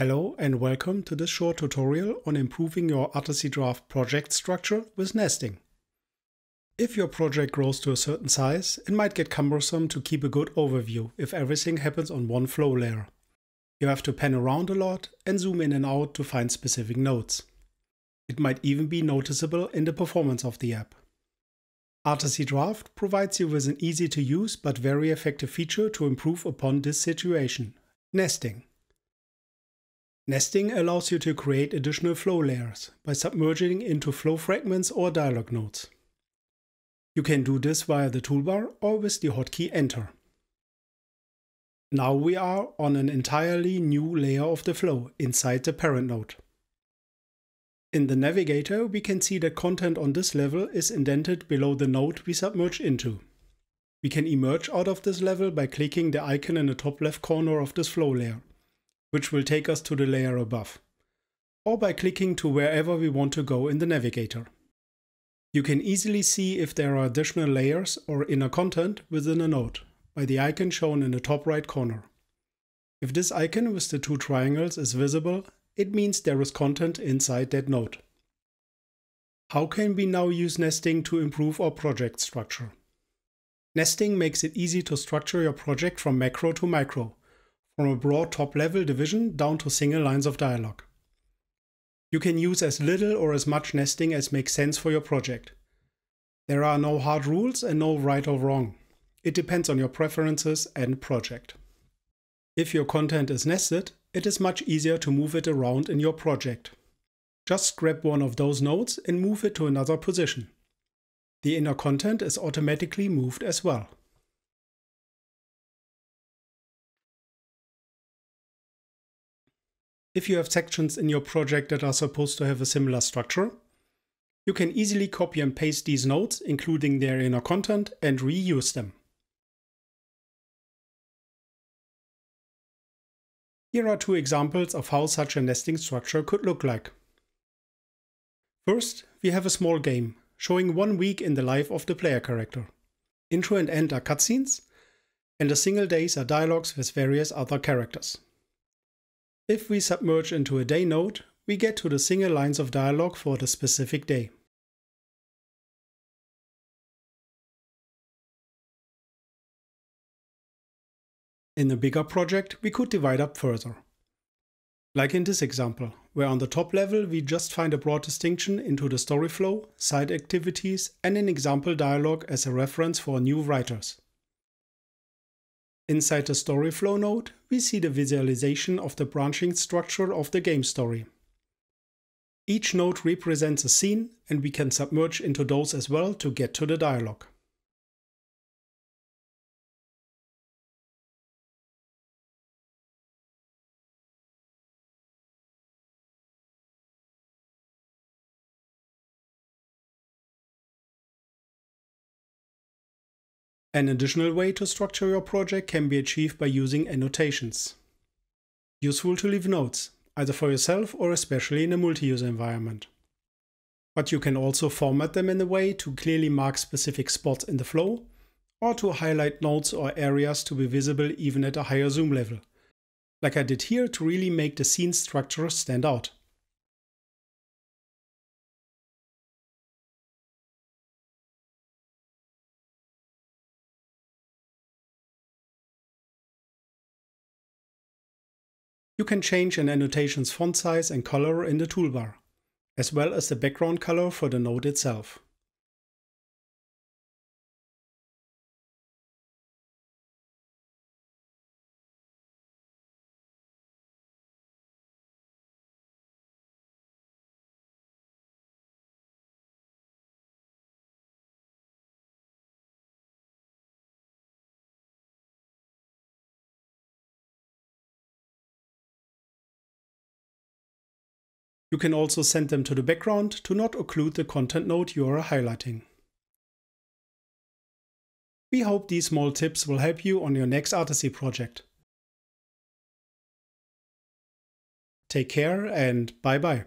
Hello and welcome to this short tutorial on improving your Artisy Draft project structure with nesting. If your project grows to a certain size, it might get cumbersome to keep a good overview if everything happens on one flow layer. You have to pan around a lot and zoom in and out to find specific nodes. It might even be noticeable in the performance of the app. Artisy Draft provides you with an easy to use but very effective feature to improve upon this situation, nesting. Nesting allows you to create additional flow layers by submerging into flow fragments or dialog nodes. You can do this via the toolbar or with the hotkey Enter. Now we are on an entirely new layer of the flow inside the parent node. In the navigator, we can see that content on this level is indented below the node we submerge into. We can emerge out of this level by clicking the icon in the top left corner of this flow layer which will take us to the layer above, or by clicking to wherever we want to go in the navigator. You can easily see if there are additional layers or inner content within a node by the icon shown in the top right corner. If this icon with the two triangles is visible, it means there is content inside that node. How can we now use nesting to improve our project structure? Nesting makes it easy to structure your project from macro to micro, from a broad top-level division down to single lines of dialog. You can use as little or as much nesting as makes sense for your project. There are no hard rules and no right or wrong. It depends on your preferences and project. If your content is nested, it is much easier to move it around in your project. Just grab one of those nodes and move it to another position. The inner content is automatically moved as well. if you have sections in your project that are supposed to have a similar structure. You can easily copy and paste these nodes, including their inner content, and reuse them. Here are two examples of how such a nesting structure could look like. First, we have a small game, showing one week in the life of the player character. Intro and end are cutscenes, and the single days are dialogues with various other characters. If we submerge into a day node, we get to the single lines of dialog for the specific day. In a bigger project, we could divide up further. Like in this example, where on the top level we just find a broad distinction into the story flow, side activities and an example dialog as a reference for new writers. Inside the StoryFlow node, we see the visualization of the branching structure of the game story. Each node represents a scene and we can submerge into those as well to get to the dialogue. An additional way to structure your project can be achieved by using annotations. Useful to leave notes, either for yourself or especially in a multi-user environment. But you can also format them in a way to clearly mark specific spots in the flow or to highlight nodes or areas to be visible even at a higher zoom level, like I did here to really make the scene structure stand out. You can change an annotation's font size and color in the toolbar, as well as the background color for the node itself. You can also send them to the background to not occlude the content node you are highlighting. We hope these small tips will help you on your next Artisy project. Take care and bye bye.